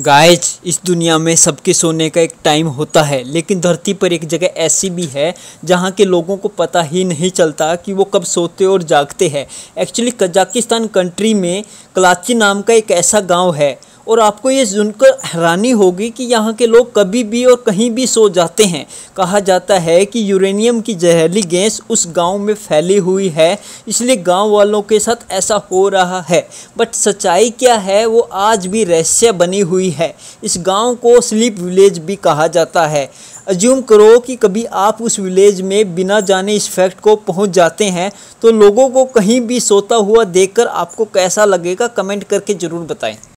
guys इस दुनिया में सबके सोने का एक टाइम होता है लेकिन धरती पर एक जगह ऐसी भी है जहाँ के लोगों को पता ही नहीं चलता कि वो कब सोते और जागते हैं एक्चुअली कजाकिस्तान कंट्री में कलाची नाम का एक ऐसा गांव है और आपको ये सुनकर हैरानी होगी कि यहाँ के लोग कभी भी और कहीं भी सो जाते हैं कहा जाता है कि यूरेनियम की जहरीली गैस उस गांव में फैली हुई है इसलिए गांव वालों के साथ ऐसा हो रहा है बट सच्चाई क्या है वो आज भी रहस्य बनी हुई है इस गाँव को स्लीप विलेज भी कहा जाता है अज्यूम करो कि कभी आप उस विलेज में बिना जाने इस फैक्ट को पहुंच जाते हैं तो लोगों को कहीं भी सोता हुआ देखकर आपको कैसा लगेगा कमेंट करके ज़रूर बताएं